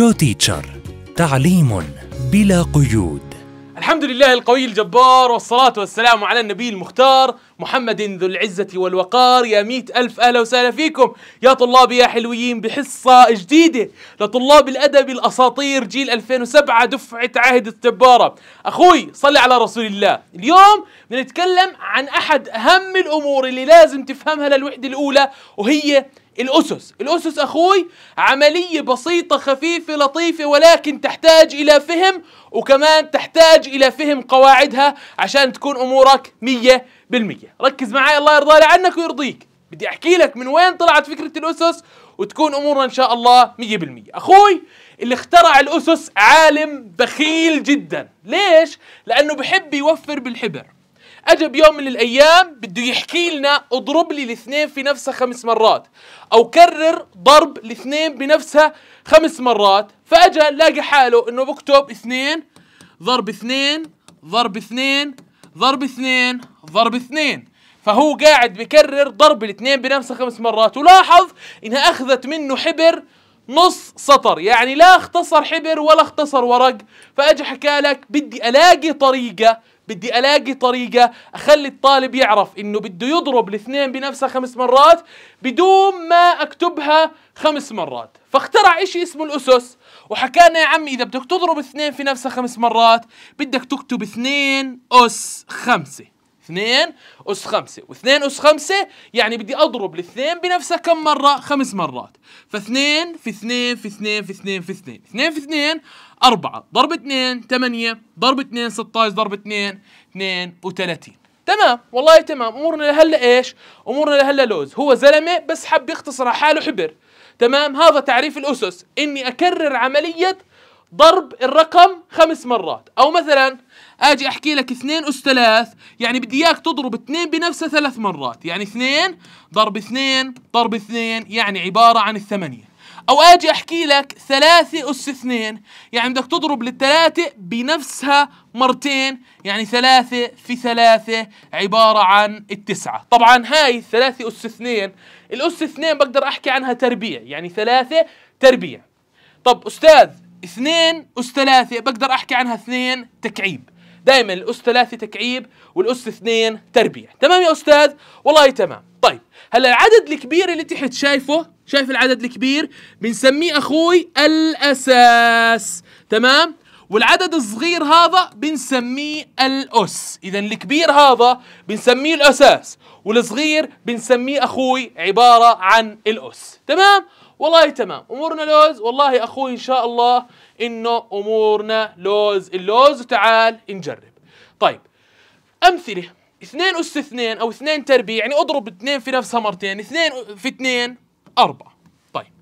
جو تيتشر تعليم بلا قيود الحمد لله القوي الجبار والصلاة والسلام على النبي المختار محمد ذو العزة والوقار يا ميت ألف أهلا وسهلا فيكم يا طلابي يا حلوين بحصة جديدة لطلاب الأدب الأساطير جيل 2007 دفعة عهد التبارة أخوي صلي على رسول الله اليوم بنتكلم عن أحد أهم الأمور اللي لازم تفهمها للوحدة الأولى وهي الأسس الأسس أخوي عملية بسيطة خفيفة لطيفة ولكن تحتاج إلى فهم وكمان تحتاج إلى فهم قواعدها عشان تكون أمورك مية بالمية ركز معي الله يرضى عنك ويرضيك بدي أحكي لك من وين طلعت فكرة الأسس وتكون أمورنا إن شاء الله مية بالمية أخوي اللي اخترع الأسس عالم بخيل جدا ليش؟ لأنه بحب يوفر بالحبر اجى بيوم من الايام بده يحكي لنا اضرب لي الاثنين في نفسها خمس مرات او كرر ضرب الاثنين بنفسها خمس مرات فاجى لاقى حاله انه بكتب اثنين ضرب اثنين ضرب اثنين ضرب اثنين ضرب اثنين فهو قاعد بكرر ضرب الاثنين بنفسها خمس مرات ولاحظ انها اخذت منه حبر نص سطر يعني لا اختصر حبر ولا اختصر ورق فاجى حكى لك بدي الاقي طريقه بدي الاقي طريقه اخلي الطالب يعرف انه بده يضرب الاثنين بنفسها خمس مرات بدون ما اكتبها خمس مرات فاخترع شيء اسمه الاسس وحكى لنا يا عمي اذا بدك تضرب اثنين في نفسها خمس مرات بدك تكتب اثنين اس خمسه اثنين اس خمسه واثنين اس خمسه يعني بدي اضرب الاثنين بنفسها كم مره خمس مرات فاثنين في اثنين في اثنين في اثنين في اثنين اثنين في اثنين 4 ضرب 2 8 ضرب 2 16 ضرب 2 32 تمام والله تمام امورنا لهلا ايش امورنا لهلا لوز هو زلمه بس حب يختصر على حاله حبر تمام هذا تعريف الاسس اني اكرر عمليه ضرب الرقم خمس مرات او مثلا اجي احكي لك 2 اس 3 يعني بدي اياك تضرب 2 بنفسه ثلاث مرات يعني 2 ضرب 2 ضرب 2 يعني عباره عن الثمانيه او اجي احكي لك ثلاثة اس اثنين يعني بدك تضرب للثلاثة بنفسها مرتين يعني ثلاثة في ثلاثة عبارة عن التسعة طبعا هاي الثلاثة اس اثنين الاس اثنين بقدر احكي عنها تربيع يعني ثلاثة تربيع طب استاذ اثنين اس ثلاثة بقدر احكي عنها اثنين تكعيب دائما الاس ثلاثة تكعيب والاس اثنين تربيع تمام يا استاذ والله تمام طيب هلا العدد الكبير اللي تحت شايفه شايف العدد الكبير بنسميه اخوي الاساس تمام والعدد الصغير هذا بنسميه الاس اذا الكبير هذا بنسميه الاساس والصغير بنسميه اخوي عباره عن الاس تمام والله تمام امورنا لوز والله اخوي ان شاء الله انه امورنا لوز اللوز تعال نجرب طيب امثله 2 اس 2 او 2 تربيع يعني اضرب 2 في نفسها مرتين 2 في 2 أربعة طيب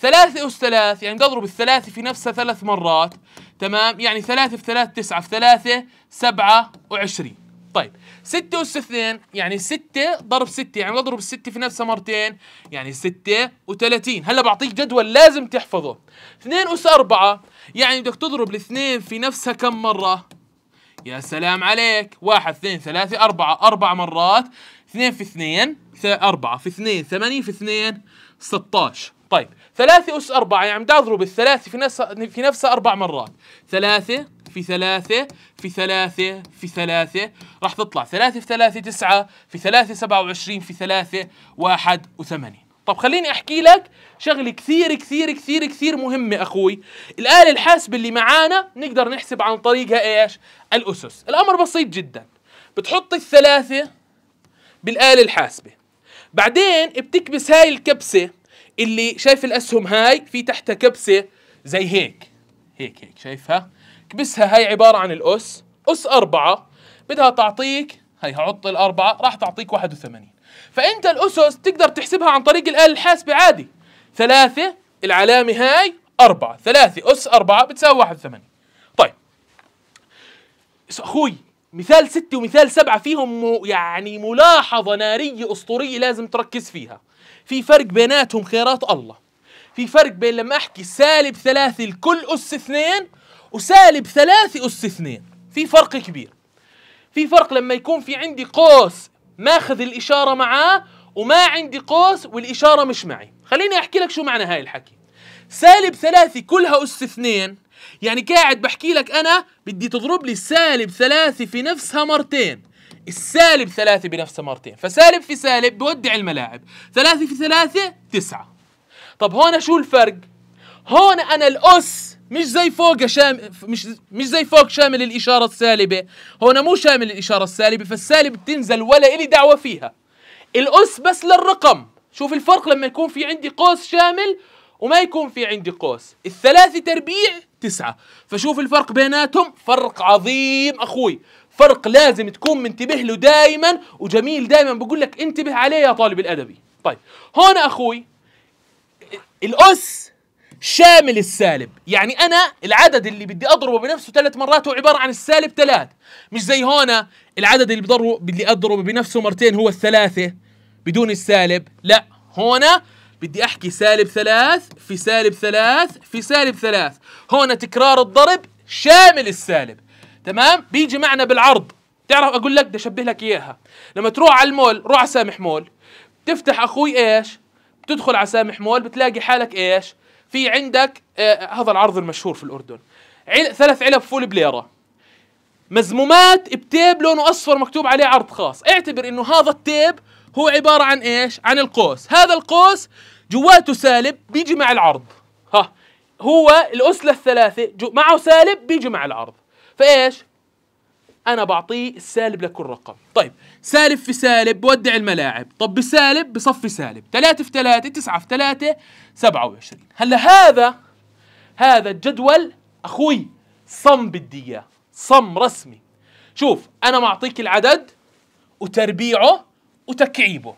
ثلاثة أس ثلاث يعني بدي أضرب الثلاثة في نفسها ثلاث مرات تمام يعني ثلاثة في ثلاث تسعة في ثلاثة سبعة وعشرين طيب ستة أس اثنين يعني ستة ضرب ستة يعني بضرب الستة في نفسها مرتين يعني ستة وثلاثين هلا بعطيك جدول لازم تحفظه اثنين أس أربعة يعني بدك تضرب الاثنين في نفسها كم مرة يا سلام عليك واحد اثنين ثلاثة أربعة أربع مرات اثنين في اثنين أربعة في اثنين ثمانية في اثنين 16 طيب 3 أس 4 يعني بدي أضرب الثلاثة في نفس في نفسها أربع مرات 3 في 3 في 3 في 3 راح تطلع 3 في 3 9 في 3 27 في 3 وثمانية طب خليني أحكي لك شغلة كثير كثير كثير كثير مهمة أخوي الآلة الحاسبة اللي معانا نقدر نحسب عن طريقها إيش الأسس الأمر بسيط جدا بتحط الثلاثة بالآلة الحاسبة بعدين بتكبس هاي الكبسه اللي شايف الاسهم هاي في تحتها كبسه زي هيك هيك هيك شايفها كبسها هاي عباره عن الاس اس أربعة بدها تعطيك هي هحط الأربعة راح تعطيك 81 فأنت الأسس تقدر تحسبها عن طريق الآلة الحاسبة عادي ثلاثة العلامة هاي أربعة ثلاثة أس أربعة بتساوي واحد وثمانين طيب أخوي مثال ستة ومثال سبعة فيهم يعني ملاحظة نارية أسطورية لازم تركز فيها في فرق بيناتهم خيرات الله في فرق بين لما أحكي سالب ثلاثة لكل أس اثنين وسالب ثلاثة أس اثنين في فرق كبير في فرق لما يكون في عندي قوس ماخذ الإشارة معاه وما عندي قوس والإشارة مش معي خليني أحكي لك شو معنى هاي الحكي سالب ثلاثة كلها أس اثنين يعني قاعد بحكي لك انا بدي تضرب لي سالب ثلاثة في نفسها مرتين السالب ثلاثة بنفسها مرتين فسالب في سالب بودع الملاعب ثلاثة في ثلاثة تسعة طب هون شو الفرق هون انا الاس مش زي فوق شام مش مش زي فوق شامل الاشاره السالبه هون مو شامل الاشاره السالبه فالسالب بتنزل ولا الي دعوه فيها الاس بس للرقم شوف الفرق لما يكون في عندي قوس شامل وما يكون في عندي قوس الثلاثة تربيع تسعة فشوف الفرق بيناتهم فرق عظيم أخوي فرق لازم تكون منتبه له دائما وجميل دائما بقول لك انتبه عليه يا طالب الأدبي طيب هون أخوي الأس شامل السالب يعني أنا العدد اللي بدي أضربه بنفسه ثلاث مرات هو عبارة عن السالب ثلاث مش زي هون العدد اللي بضربه اللي أضربه بنفسه مرتين هو الثلاثة بدون السالب لا هنا بدي احكي سالب ثلاث في سالب ثلاث في سالب ثلاث هون تكرار الضرب شامل السالب تمام بيجي معنا بالعرض تعرف اقول لك بدي اشبه لك اياها لما تروح على المول روح على سامح مول بتفتح اخوي ايش بتدخل على سامح مول بتلاقي حالك ايش في عندك آه هذا العرض المشهور في الاردن عل... ثلاث علب فول بليره مزمومات بتيب لونه اصفر مكتوب عليه عرض خاص اعتبر انه هذا التيب هو عباره عن ايش عن القوس هذا القوس جواته سالب بيجي مع العرض ها هو الأسلة الثلاثة معه سالب بيجي مع العرض فإيش أنا بعطيه السالب لكل رقم طيب سالب في سالب بودع الملاعب طب بسالب بصفي سالب 3 في 3 9 في 3 27 هلا هذا هذا الجدول أخوي صم بدي إياه صم رسمي شوف أنا معطيك العدد وتربيعه وتكعيبه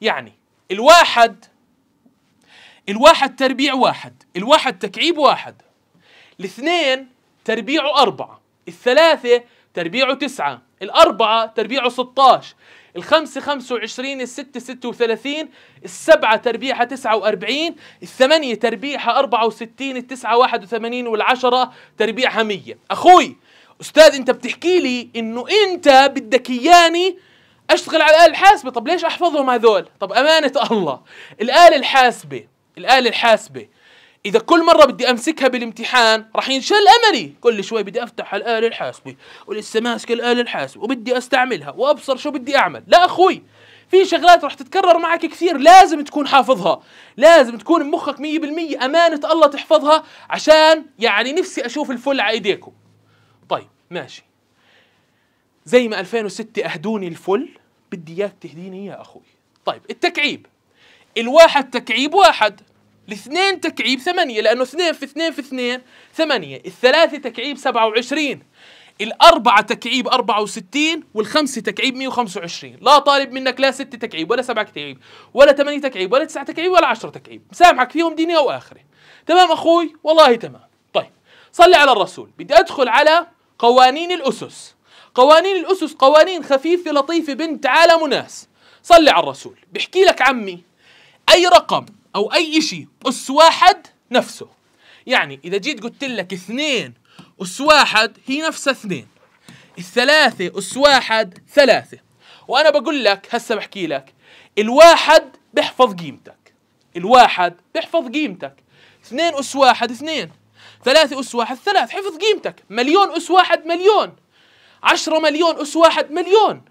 يعني الواحد الواحد تربيع واحد الواحد تكعيب واحد الاثنين تربيعه أربعة الثلاثة تربيعه تسعة الأربعة تربيعه 16 الخمسة خمسة وعشرين الستة ستة وثلاثين السبعة تربيعها تسعة وأربعين الثمانية تربيعها أربعة وستين التسعة واحد وثمانين والعشرة تربيعها مية أخوي أستاذ أنت بتحكي لي إنه أنت بدك إياني أشتغل على الآلة الحاسبة طب ليش أحفظهم هذول طب أمانة الله الآلة الحاسبة الآلة الحاسبة إذا كل مرة بدي أمسكها بالامتحان رح ينشل أملي كل شوي بدي أفتح الآلة الحاسبة ولسه ماسك الآلة الحاسبة وبدي أستعملها وأبصر شو بدي أعمل لا أخوي في شغلات رح تتكرر معك كثير لازم تكون حافظها لازم تكون بمخك 100% أمانة الله تحفظها عشان يعني نفسي أشوف الفل على إيديكم طيب ماشي زي ما 2006 أهدوني الفل بدي إياك تهديني إياه أخوي طيب التكعيب الواحد تكعيب واحد الاثنين تكعيب ثمانية لأنه اثنين في اثنين في اثنين ثمانية الثلاثة تكعيب سبعة وعشرين الأربعة تكعيب أربعة وستين والخمسة تكعيب مية وخمسة وعشرين لا طالب منك لا ستة تكعيب ولا سبعة تكعيب ولا ثمانية تكعيب ولا تسعة تكعيب ولا عشرة تكعيب مسامحك فيهم ديني أو آخره تمام أخوي والله تمام طيب صلي على الرسول بدي أدخل على قوانين الأسس قوانين الأسس قوانين خفيفة لطيفة بنت عالم وناس صلي على الرسول بحكي لك عمي اي رقم او اي شيء اس واحد نفسه يعني اذا جيت قلت لك اثنين اس واحد هي نفسها اثنين الثلاثة اس واحد ثلاثة وانا بقول لك هسه بحكي لك الواحد بيحفظ قيمتك الواحد بيحفظ قيمتك اثنين اس واحد اثنين ثلاثة اس واحد ثلاث حفظ قيمتك مليون اس واحد مليون عشرة مليون اس واحد مليون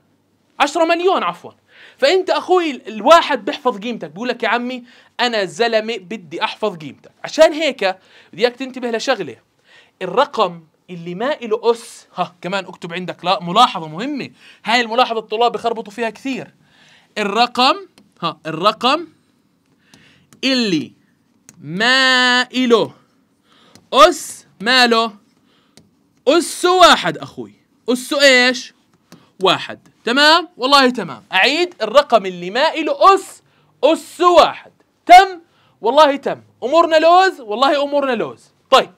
عشرة مليون عفوا فانت اخوي الواحد بيحفظ قيمتك بيقول لك يا عمي انا زلمه بدي احفظ قيمتك عشان هيك بدي اياك تنتبه لشغله الرقم اللي ما له اس ها كمان اكتب عندك لا ملاحظه مهمه هاي الملاحظه الطلاب بخربطوا فيها كثير الرقم ها الرقم اللي ما إله أس ماله أس واحد أخوي أس إيش واحد تمام والله تمام أعيد الرقم اللي ما إله أس أس واحد تم والله تم أمورنا لوز والله أمورنا لوز طيب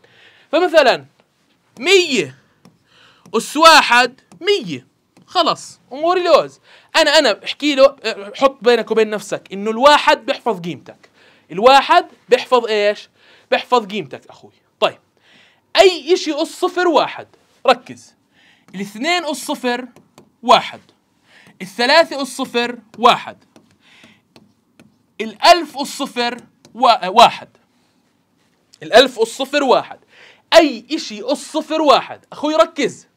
فمثلا مية أس واحد مية خلص أموري لوز أنا أنا احكي له حط بينك وبين نفسك إنه الواحد بيحفظ قيمتك الواحد بيحفظ إيش بيحفظ قيمتك أخوي طيب أي إشي أس صفر واحد ركز الاثنين أس صفر واحد الثلاثة الصفر واحد الألف الصفر آه، واحد الألف الصفر واحد أي إشي الصفر واحد أخوي ركز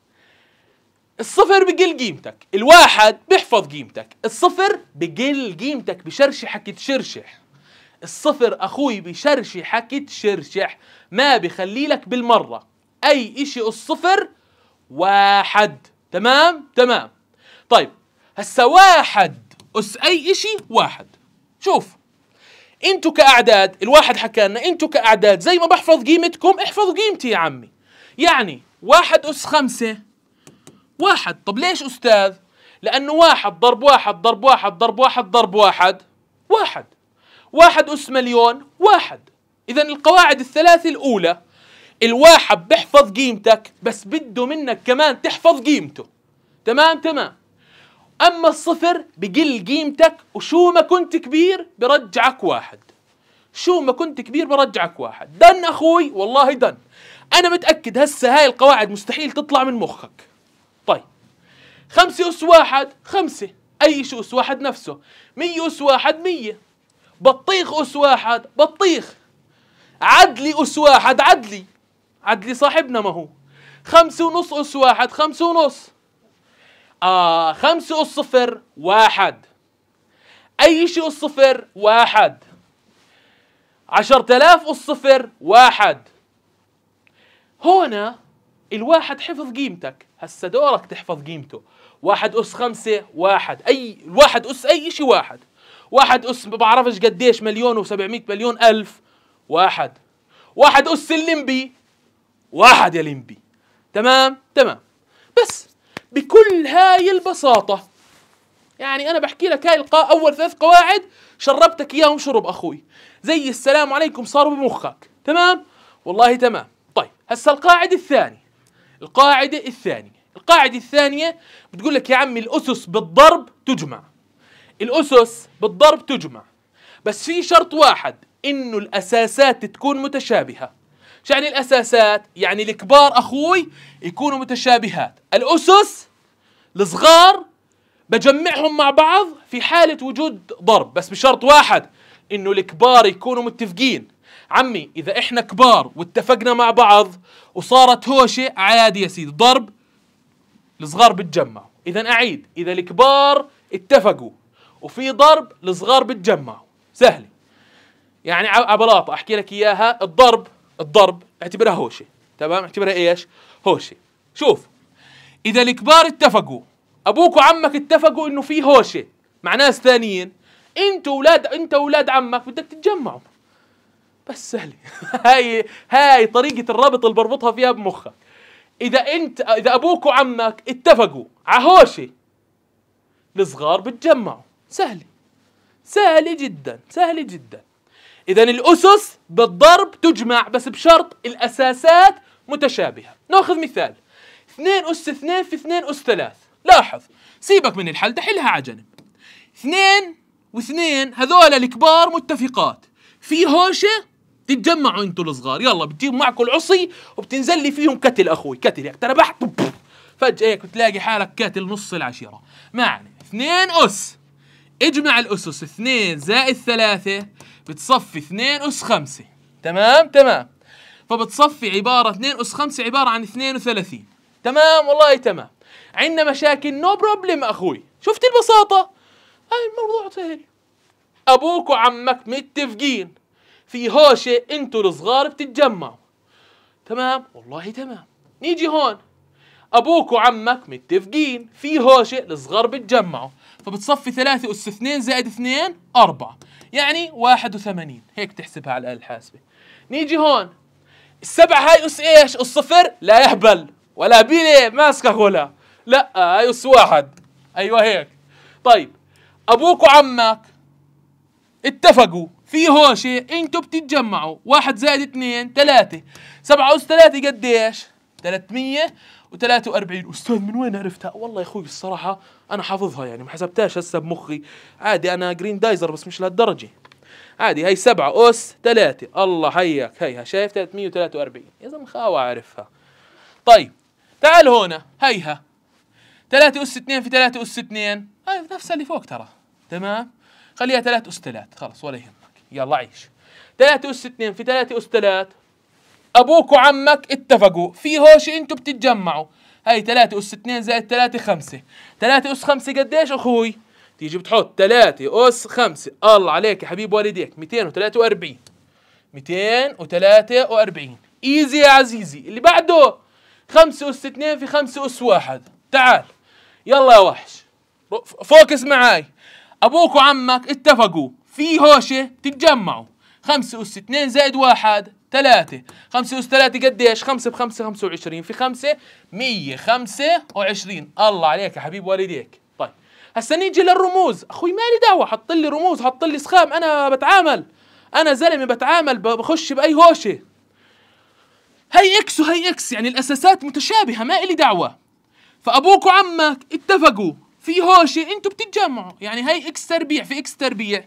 الصفر بقل قيمتك الواحد بيحفظ قيمتك الصفر بقل قيمتك بشرشحك تشرشح الصفر أخوي بشرشحك تشرشح ما بخلي لك بالمرة أي إشي الصفر واحد تمام تمام طيب هسا واحد أس أي إشي واحد شوف انتو كأعداد الواحد حكى لنا انتو كأعداد زي ما بحفظ قيمتكم احفظوا قيمتي يا عمي يعني واحد أس خمسة واحد طب ليش أستاذ لأنه واحد ضرب واحد ضرب واحد ضرب واحد ضرب واحد واحد واحد أس مليون واحد إذا القواعد الثلاث الأولى الواحد بحفظ قيمتك بس بده منك كمان تحفظ قيمته تمام تمام أما الصفر بقل قيمتك وشو ما كنت كبير برجعك واحد شو ما كنت كبير برجعك واحد دن أخوي والله دن أنا متأكد هسه هاي القواعد مستحيل تطلع من مخك طيب خمسة أس واحد خمسة أي شو أس واحد نفسه مية أس واحد مية بطيخ أس واحد بطيخ عدلي أس واحد عدلي عدلي صاحبنا ما هو خمسة ونص أس واحد خمسة ونص آه خمسة أس صفر واحد أي شيء أس صفر واحد عشرة آلاف أس صفر واحد هنا الواحد حفظ قيمتك هسا دورك تحفظ قيمته واحد أس خمسة واحد أي واحد أس أي شيء واحد واحد أس ما بعرفش قديش مليون وسبعمية مليون ألف واحد واحد أس الليمبي واحد يا ليمبي تمام تمام بس بكل هاي البساطة يعني أنا بحكي لك هاي أول ثلاث قواعد شربتك إياهم شرب أخوي زي السلام عليكم صاروا بمخك تمام والله تمام طيب هسا القاعدة الثانية القاعدة الثانية القاعدة الثانية بتقول لك يا عمي الأسس بالضرب تجمع الأسس بالضرب تجمع بس في شرط واحد إنه الأساسات تكون متشابهة يعني الأساسات يعني الكبار أخوي يكونوا متشابهات الأسس الصغار بجمعهم مع بعض في حالة وجود ضرب بس بشرط واحد إنه الكبار يكونوا متفقين عمي إذا إحنا كبار واتفقنا مع بعض وصارت هوشة عادي يا سيدي ضرب الصغار بتجمعوا إذا أعيد إذا الكبار اتفقوا وفي ضرب الصغار بتجمعوا سهلة يعني عبلاطة أحكي لك إياها الضرب الضرب اعتبرها هوشه تمام اعتبرها ايش هوشه شوف اذا الكبار اتفقوا ابوك وعمك اتفقوا انه في هوشه مع ناس ثانيين انت اولاد انت اولاد عمك بدك تتجمعوا بس سهله هاي هاي طريقه الرابط اللي بربطها فيها بمخك اذا انت اذا ابوك وعمك اتفقوا على هوشه الصغار بتجمعوا سهله سهله جدا سهله جدا إذا الأسس بالضرب تجمع بس بشرط الأساسات متشابهة ناخذ مثال 2 أس 2 في 2 أس 3 لاحظ سيبك من الحل تحلها على 2 و2 هذول الكبار متفقات في هوشة تتجمعوا انتوا الصغار يلا بتجيب معكم العصي وبتنزل لي فيهم كتل اخوي كتل يعني تربحت فجأة هيك بتلاقي حالك كتل نص العشيرة معنى 2 أس اجمع الأسس 2 زائد 3 بتصفي 2 أس 5 تمام تمام فبتصفي عبارة 2 أس 5 عبارة عن 32 تمام والله تمام عندنا مشاكل نو no بروبلم أخوي شفت البساطة هاي الموضوع سهل أبوك وعمك متفقين في هوشة انتوا الصغار بتتجمعوا تمام والله تمام نيجي هون أبوك وعمك متفقين في هوشة الصغار بتجمعوا فبتصفي ثلاثة أس اثنين زائد اثنين أربعة يعني واحد وثمانين هيك تحسبها على الآلة الحاسبة نيجي هون السبعة هاي أس إيش الصفر لا يهبل ولا بيلي ماسكة ولا لا هاي أس واحد أيوة هيك طيب أبوك وعمك اتفقوا في هوشة انتو بتتجمعوا واحد زائد اثنين ثلاثة سبعة أس ثلاثة قديش؟ ثلاثمية وثلاثة واربعين أستاذ من وين عرفتها؟ والله يا أخوي الصراحة انا حافظها يعني ما حسبتهاش هسه بمخي عادي انا جرين دايزر بس مش لهالدرجه عادي هي 7 اس 3 الله حيك هيها شايف 343 يا زلمه خاوة عارفها طيب تعال هون هيها 3 اس 2 في 3 اس 2 هاي نفسها اللي فوق ترى تمام خليها 3 اس 3 خلص ولا يهمك يلا عيش 3 اس 2 في 3 اس 3 ابوك وعمك اتفقوا في هوش انتم بتتجمعوا هاي 3 أس 2 زائد 3 5 3 أس 5 قديش أخوي؟ تيجي بتحط 3 أس 5 الله عليك يا حبيب والديك 243 243 ايزي يا عزيزي اللي بعده 5 أس 2 في 5 أس 1 تعال يلا يا وحش فوكس معاي أبوك وعمك اتفقوا في هوشة تتجمعوا 5 أس 2 زائد 1 3 5 أس 3 قديش 5 ب 5 25 في 5 125 الله عليك يا حبيب والديك طيب هسا نيجي للرموز اخوي مالي دعوه حط لي رموز حط لي سخام انا بتعامل انا زلمه بتعامل بخش باي هوشه هي اكس وهي اكس يعني الاساسات متشابهه ما لي دعوه فابوك وعمك اتفقوا في هوشه انتوا بتتجمعوا يعني هي اكس تربيع في اكس تربيع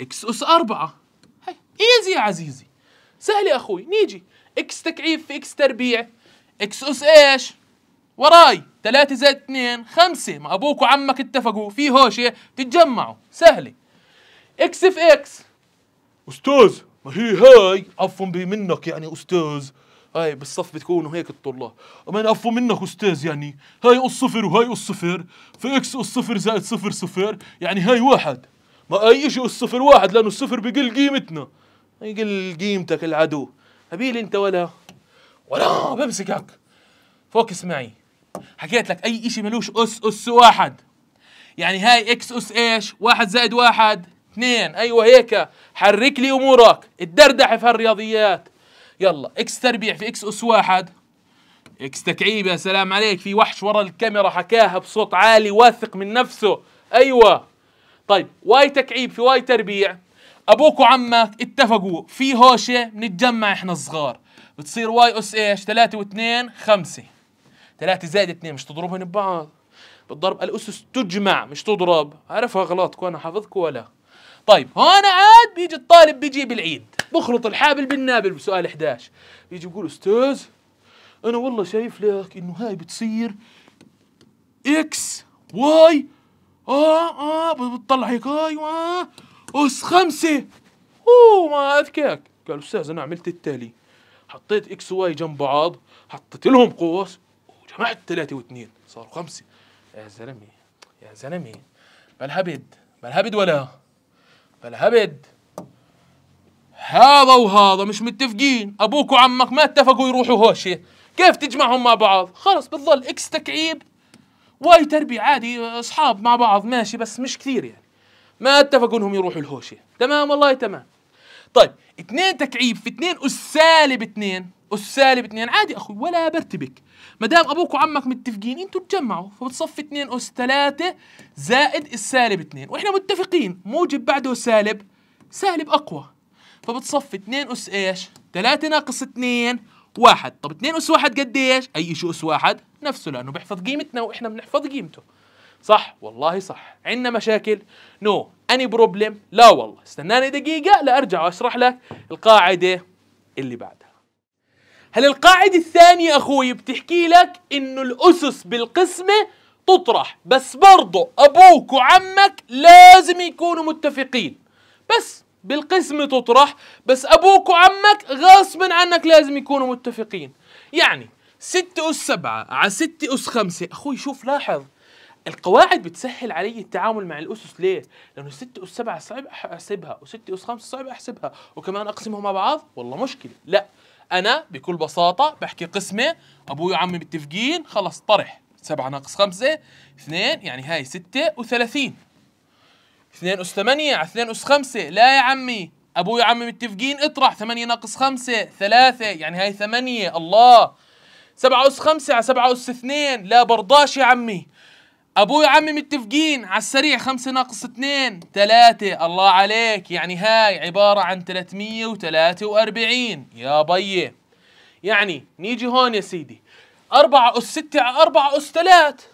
اكس اس 4 هي ايزي يا عزيزي سهل يا اخوي نيجي اكس تكعيب في اكس تربيع اكس اس ايش وراي 3 زائد 2 5 ما ابوك وعمك اتفقوا في هوشه تتجمعوا سهله اكس في اكس استاذ ما هي هاي عفوا منك يعني استاذ هاي بالصف بتكونوا هيك الطلاب امان عفوا منك استاذ يعني هاي قص صفر وهاي قص صفر فاكس قص صفر زائد صفر صفر يعني هاي واحد ما اي شيء الصفر صفر واحد لانه الصفر بقل قيمتنا يقل قيمتك العدو هبيل انت ولا ولا بمسكك فوكس معي حكيت لك اي اشي ملوش اس اس واحد يعني هاي اكس اس ايش واحد زائد واحد اثنين ايوه هيك حرك لي امورك الدردح في هالرياضيات يلا اكس تربيع في اكس اس واحد اكس تكعيب يا سلام عليك في وحش ورا الكاميرا حكاها بصوت عالي واثق من نفسه ايوه طيب واي تكعيب في واي تربيع ابوك وعمك اتفقوا في هوشه بنتجمع احنا صغار بتصير واي اس ايش 3 و2 5 3 زائد 2 مش تضربهم ببعض بالضرب الاسس تجمع مش تضرب عارفها غلطكم انا حافظكم ولا طيب هون عاد بيجي الطالب بيجيب العيد بخلط الحابل بالنابل بسؤال 11 بيجي بيقول استاذ انا والله شايف لك انه هاي بتصير اكس واي اه اه بتطلع هيك هاي آه, آه، اس خمسة اوه ما اذكاك قال استاذ انا عملت التالي حطيت اكس واي جنب بعض حطيت لهم قوس وجمعت ثلاثة واثنين صاروا خمسة يا زلمة يا زلمة بالهبد بالهبد ولا بالهبد هذا وهذا مش متفقين ابوك وعمك ما اتفقوا يروحوا هوشة كيف تجمعهم مع بعض خلص بتظل اكس تكعيب واي تربية عادي اصحاب مع بعض ماشي بس مش كثير يعني ما اتفقوا انهم يروحوا الهوشه تمام والله تمام طيب اثنين تكعيب في اثنين اس سالب اثنين اس سالب اثنين عادي اخوي ولا برتبك ما دام ابوك وعمك متفقين انتوا تجمعوا فبتصفي اثنين اس ثلاثة زائد السالب اثنين واحنا متفقين موجب بعده سالب سالب اقوى فبتصفي اثنين اس ايش؟ ثلاثة ناقص اثنين واحد طب اثنين اس واحد قديش؟ اي شيء اس واحد نفسه لانه بيحفظ قيمتنا واحنا بنحفظ قيمته صح والله صح عندنا مشاكل نو اني بروبلم لا والله استناني دقيقه لارجع واشرح لك القاعده اللي بعدها هل القاعده الثانيه اخوي بتحكي لك انه الاسس بالقسمه تطرح بس برضه ابوك وعمك لازم يكونوا متفقين بس بالقسمة تطرح بس أبوك وعمك غصبا عنك لازم يكونوا متفقين يعني ستة أس سبعة على ستة أس خمسة أخوي شوف لاحظ القواعد بتسهل علي التعامل مع الاسس ليه؟ لانه 6 اس 7 صعب احسبها و6 اس 5 صعب احسبها وكمان اقسمهم مع بعض والله مشكله لا انا بكل بساطه بحكي قسمه ابوي وعمي متفقين خلص طرح 7 ناقص 5 2 يعني هاي 36 2 اس 8 على 2 اس 5 لا يا عمي ابوي وعمي متفقين اطرح 8 ناقص 5 3 يعني هاي 8 الله 7 اس 5 على 7 اس 2 لا برضاش يا عمي ابويا وعمي متفقين على السريع خمسة ناقص اثنين تلاتة الله عليك يعني هاي عبارة عن 343 يا بيي يعني نيجي هون يا سيدي أربعة أس ستة على أربعة أس 3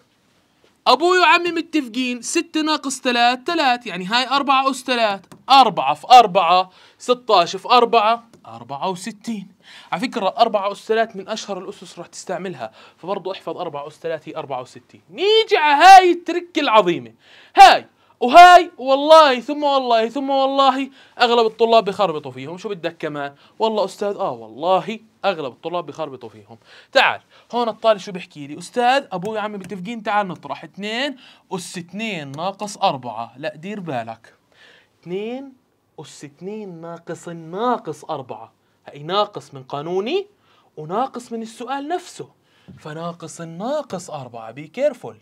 أبوي وعمي متفقين ستة ناقص تلات تلات يعني هاي أربعة أس تلات أربعة في أربعة 16 في أربعة أربعة وستين على فكره أس ثلاث من اشهر الاسس رح تستعملها فبرضه احفظ اربع اسلات هي 64 نيجي على هاي التركه العظيمه هاي وهاي والله ثم والله ثم والله اغلب الطلاب بخربطوا فيهم شو بدك كمان والله استاذ اه والله اغلب الطلاب بخربطوا فيهم تعال هون الطالب شو بحكي لي استاذ ابوي عمي متفقين تعال نطرح 2 اس 2 ناقص 4 لا دير بالك 2 اس 2 ناقص ناقص 4 هي ناقص من قانوني وناقص من السؤال نفسه فناقص الناقص أربعة بي كيرفول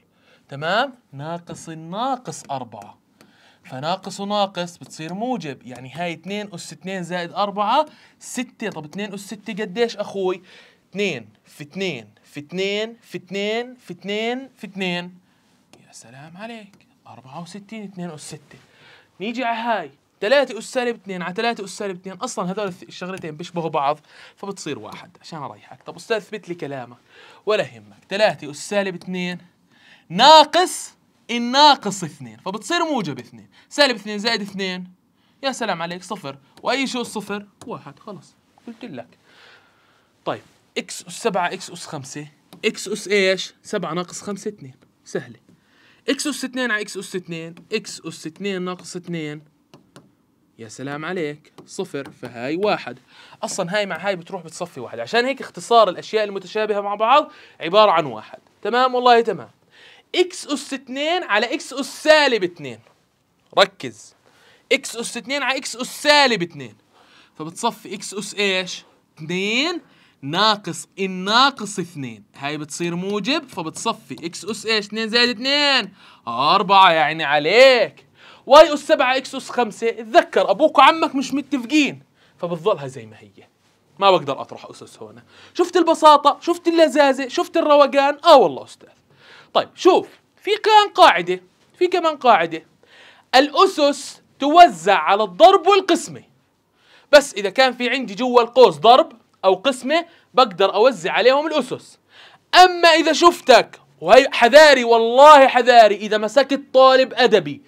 تمام ناقص الناقص أربعة فناقص وناقص بتصير موجب يعني هاي 2 أس 2 زائد 4 6 طب 2 أس 6 قديش أخوي 2 في 2 في 2 في 2 في 2 في 2 يا سلام عليك 64 2 أس 6 نيجي على هاي 3 اس سالب 2 على 3 اس سالب 2 اصلا هذول الشغلتين بيشبهوا بعض فبتصير واحد عشان اريحك طب استاذ اثبت لي كلامك ولا يهمك 3 اس سالب 2 ناقص الناقص 2 فبتصير موجب 2 سالب 2 زائد 2 يا سلام عليك صفر واي شيء صفر واحد خلص قلت لك طيب اكس اس 7 اكس اس 5 اكس اس ايش 7 ناقص 5 2 سهله اكس اس 2 على اكس اس 2 اكس اس 2 ناقص 2 يا سلام عليك صفر فهاي واحد اصلا هاي مع هاي بتروح بتصفي واحد عشان هيك اختصار الاشياء المتشابهه مع بعض عباره عن واحد تمام والله تمام اكس اس 2 على اكس اس سالب 2 ركز اكس اس 2 على اكس اس سالب 2 فبتصفي اكس اس ايش 2 ناقص الناقص 2 هاي بتصير موجب فبتصفي اكس اس ايش 2 زائد 2 4 يعني عليك واي اس 7 اكس اس 5 اتذكر ابوك وعمك مش متفقين فبتظلها زي ما هي ما بقدر اطرح اسس هنا شفت البساطه شفت اللزازه شفت الروقان اه والله استاذ طيب شوف في كمان قاعده في كمان قاعده الاسس توزع على الضرب والقسمه بس اذا كان في عندي جوا القوس ضرب او قسمه بقدر اوزع عليهم الاسس اما اذا شفتك وهي حذاري والله حذاري اذا مسكت طالب ادبي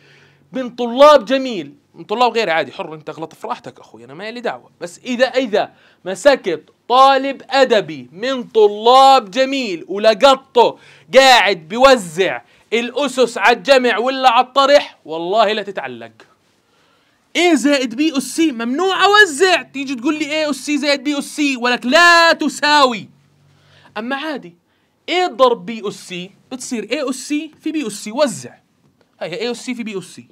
من طلاب جميل من طلاب غيري عادي حر انت اغلط في راحتك اخوي انا ما لي دعوه بس اذا اذا مسكت طالب ادبي من طلاب جميل ولقطته قاعد بيوزع الاسس على الجمع ولا على الطرح والله لا تتعلق ايه زائد بي اس سي ممنوع اوزع تيجي تقول لي ايه اس سي زائد بي اس سي ولك لا تساوي اما عادي ايه ضرب بي اس سي بتصير ايه اس سي في بي اس سي وزع هي ايه اس سي في بي اس سي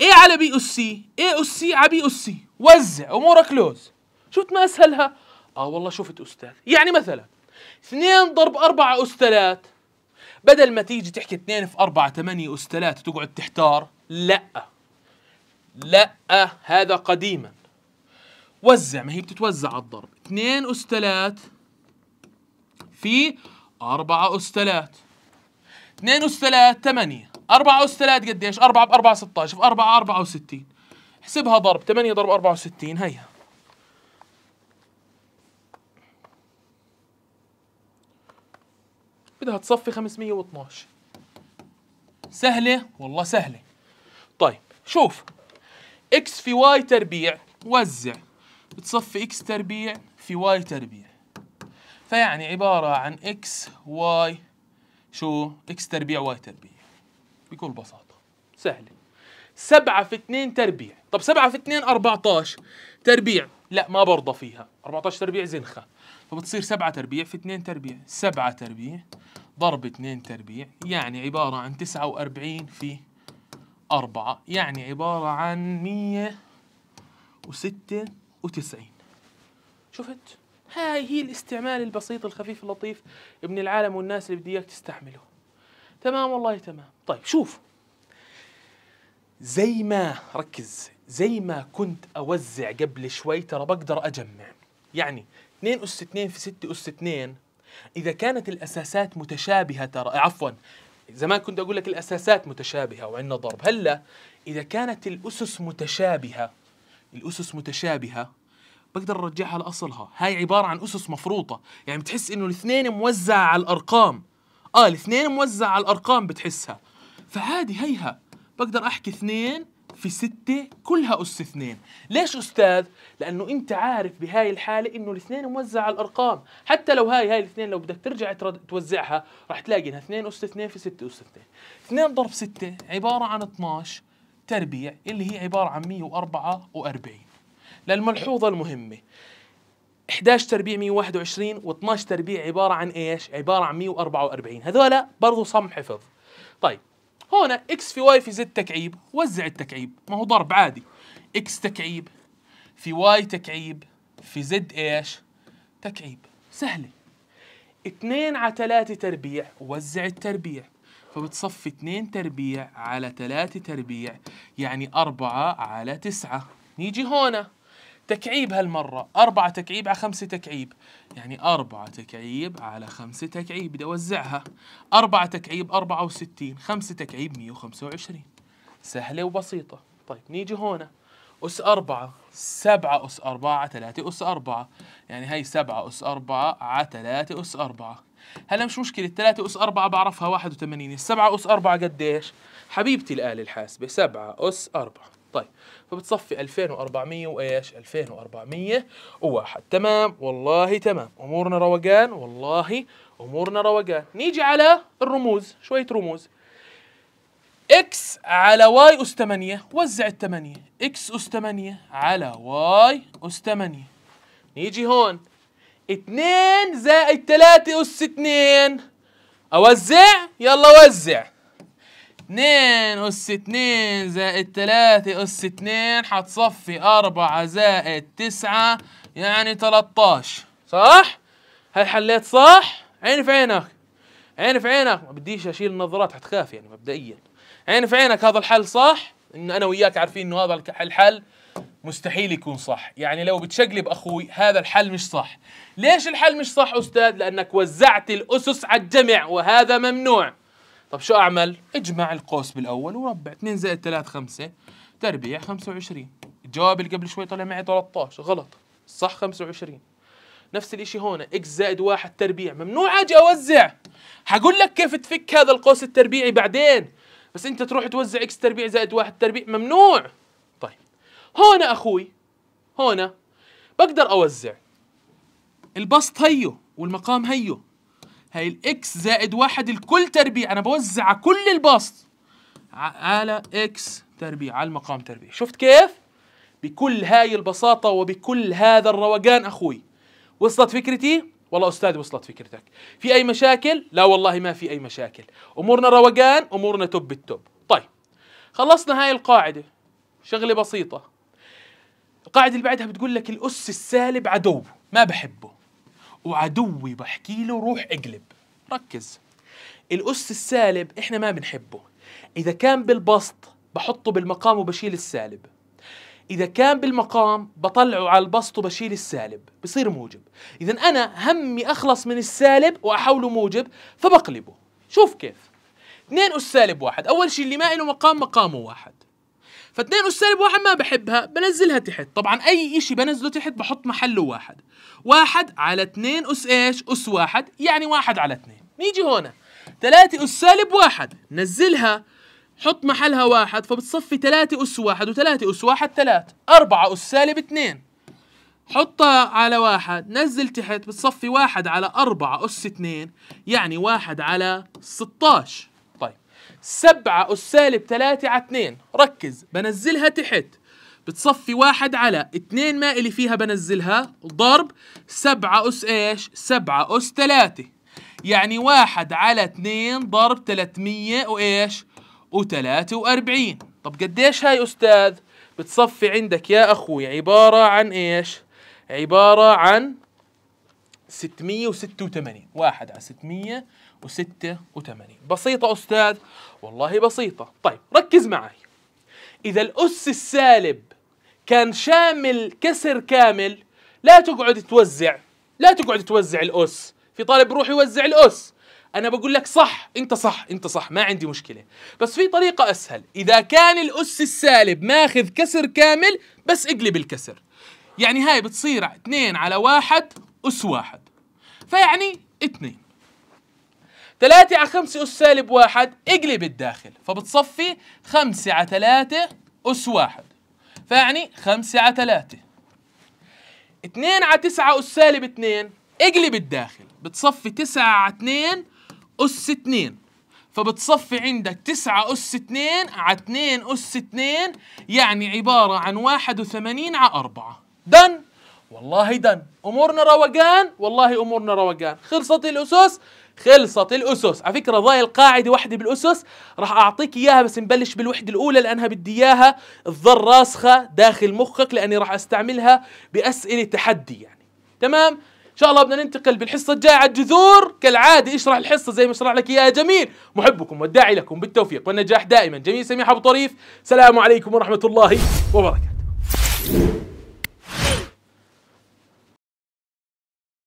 ايه على بي اس سي ايه اس سي على بي اس سي وزع امورك لوز شفت ما اسهلها اه والله شفت استاذ يعني مثلا 2 ضرب 4 اس 3 بدل ما تيجي تحكي 2 في 4 8 اس 3 وتقعد تحتار لا لا هذا قديما وزع ما هي بتتوزع على الضرب 2 اس 3 في 4 اس 3 2 اس 3 8 4 أس 3 قديش 4 ب 4 16 في 4 64 احسبها ضرب 8 ضرب 64 هيها بدها تصفي 512 سهلة والله سهلة طيب شوف اكس في واي تربيع وزع بتصفي اكس تربيع في واي تربيع فيعني عبارة عن اكس واي شو اكس تربيع واي تربيع بكل بساطة سهلة سبعة في اثنين تربيع طب سبعة في اثنين 14 تربيع لا ما برضى فيها 14 تربيع زنخة فبتصير سبعة تربيع في اثنين تربيع سبعة تربيع ضرب اثنين تربيع يعني عبارة عن تسعة وأربعين في أربعة يعني عبارة عن مية وستة وتسعين شفت؟ هاي هي الاستعمال البسيط الخفيف اللطيف ابن العالم والناس اللي بدي اياك تستعمله تمام والله تمام طيب شوف زي ما ركز زي ما كنت أوزع قبل شوي ترى بقدر أجمع يعني 2 أس 2 في 6 أس 2 إذا كانت الأساسات متشابهة ترى آه، عفوا زمان كنت أقول لك الأساسات متشابهة وعندنا ضرب هلا إذا كانت الأسس متشابهة الأسس متشابهة بقدر أرجعها لأصلها هاي عبارة عن أسس مفروطة يعني بتحس إنه الاثنين موزعة على الأرقام اه الاثنين موزع على الارقام بتحسها فعادي هيها بقدر احكي اثنين في ستة كلها أس اثنين ليش أستاذ؟ لأنه أنت عارف بهاي الحالة إنه الاثنين موزع على الأرقام حتى لو هاي هاي الاثنين لو بدك ترجع توزعها راح تلاقي إنها اثنين أس اثنين في ستة أس اثنين اثنين ضرب ستة عبارة عن 12 تربيع اللي هي عبارة عن 144 للملحوظة المهمة 11 تربيع 121 و12 تربيع عباره عن ايش؟ عباره عن 144 هذولا برضه صم حفظ. طيب هنا اكس في واي في زد تكعيب وزع التكعيب ما هو ضرب عادي اكس تكعيب في واي تكعيب في زد ايش؟ تكعيب سهله 2 على 3 تربيع وزع التربيع فبتصفي 2 تربيع على 3 تربيع يعني 4 على 9 نيجي هنا تكعيب هالمرة أربعة تكعيب على خمسة تكعيب يعني أربعة تكعيب على خمسة تكعيب بدي أوزعها أربعة تكعيب أربعة وستين خمسة تكعيب مية وخمسة وعشرين سهلة وبسيطة طيب نيجي هنا أس أربعة سبعة أس أربعة على ثلاثة أس أربعة يعني هاي سبعة أس أربعة على ثلاثة أس أربعة هلا مش مشكلة ثلاثة أس أربعة بعرفها واحد وثمانين السبعة أس أربعة قديش حبيبتي الآلة الحاسبة سبعة أس أربعة طيب فبتصفي 2400 وايش 2401 تمام والله تمام امورنا روقان والله امورنا روقان نيجي على الرموز شويه رموز اكس على واي اس 8 وزع ال 8 اكس اس 8 على واي اس 8 نيجي هون 2 زائد 3 اس 2 اوزع يلا وزع 2 أس 2 زائد 3 أس 2 هتصفي 4 زائد 9 يعني 13 صح؟ هل حليت صح؟ عين في عينك عين في عينك ما بديش أشيل النظارات حتخاف يعني مبدئيا عين في عينك هذا الحل صح؟ إن أنا وياك عارفين إنه هذا الحل مستحيل يكون صح يعني لو بتشقلب أخوي هذا الحل مش صح ليش الحل مش صح أستاذ؟ لأنك وزعت الأسس على الجمع وهذا ممنوع طب شو أعمل؟ اجمع القوس بالأول وربع 2 زائد 3 5 تربيع 25 الجواب اللي قبل شوي طلع معي 13 غلط صح 25 نفس الاشي هون اكس زائد 1 تربيع ممنوع اجي اوزع حقول لك كيف تفك هذا القوس التربيعي بعدين بس انت تروح توزع اكس تربيع زائد 1 تربيع ممنوع طيب هون اخوي هون بقدر اوزع البسط هيو والمقام هيو هي الاكس زائد واحد الكل تربيع انا بوزع كل البسط على اكس تربيع على المقام تربيع شفت كيف بكل هاي البساطه وبكل هذا الروقان اخوي وصلت فكرتي والله استاذ وصلت فكرتك في اي مشاكل لا والله ما في اي مشاكل امورنا روقان امورنا توب التوب طيب خلصنا هاي القاعده شغله بسيطه القاعده اللي بعدها بتقول لك الاس السالب عدو ما بحبه وعدوي بحكي له روح اقلب ركز الأس السالب إحنا ما بنحبه إذا كان بالبسط بحطه بالمقام وبشيل السالب إذا كان بالمقام بطلعه على البسط وبشيل السالب بصير موجب إذا أنا همي أخلص من السالب وأحوله موجب فبقلبه شوف كيف اثنين أس سالب واحد أول شيء اللي ما له مقام مقامه واحد فاثنين أس سالب واحد ما بحبها بنزلها تحت طبعا أي إشي بنزله تحت بحط محله واحد واحد على اثنين أس إيش أس واحد يعني واحد على اثنين نيجي هنا ثلاثة أس سالب واحد نزلها حط محلها واحد فبتصفي ثلاثة أس واحد وثلاثة أس واحد تلات أربعة أس سالب اثنين حطها على واحد نزل تحت بتصفي واحد على أربعة أس اثنين يعني واحد على ستاش 7 أس سالب 3 على 2 ركز بنزلها تحت بتصفي واحد على 2 ما اللي فيها بنزلها ضرب 7 أس إيش 7 أس 3 يعني واحد على 2 ضرب 300 وايش وثلاثة وأربعين طب قديش هاي أستاذ بتصفي عندك يا أخوي عبارة عن إيش عبارة عن 686 واحد على 686 بسيطة أستاذ والله بسيطة طيب ركز معي إذا الأس السالب كان شامل كسر كامل لا تقعد توزع لا تقعد توزع الأس في طالب بروح يوزع الأس أنا بقول لك صح أنت صح أنت صح ما عندي مشكلة بس في طريقة أسهل إذا كان الأس السالب ماخذ كسر كامل بس اقلب الكسر يعني هاي بتصير 2 على 1 أس 1 فيعني 2 3 على 5 أس سالب 1 اقلب الداخل فبتصفي 5 على 3 أس 1 فيعني 5 على 3 2 على 9 أس سالب 2 اقلب الداخل بتصفي 9 على 2 أس 2 فبتصفي عندك 9 أس 2 على 2 أس 2 يعني عبارة عن 81 على 4 دن والله دن امورنا روقان والله امورنا روقان خلصت الاسس خلصت الاسس على فكره ضايل قاعده وحده بالاسس راح اعطيك اياها بس نبلش بالوحده الاولى لانها بدي اياها تظل راسخه داخل مخك لاني راح استعملها باسئله تحدي يعني تمام ان شاء الله بدنا ننتقل بالحصه الجايه على الجذور كالعاده اشرح الحصه زي ما اشرح لك اياها جميل محبكم والداعي لكم بالتوفيق والنجاح دائما جميل سميح ابو طريف سلام عليكم ورحمه الله وبركاته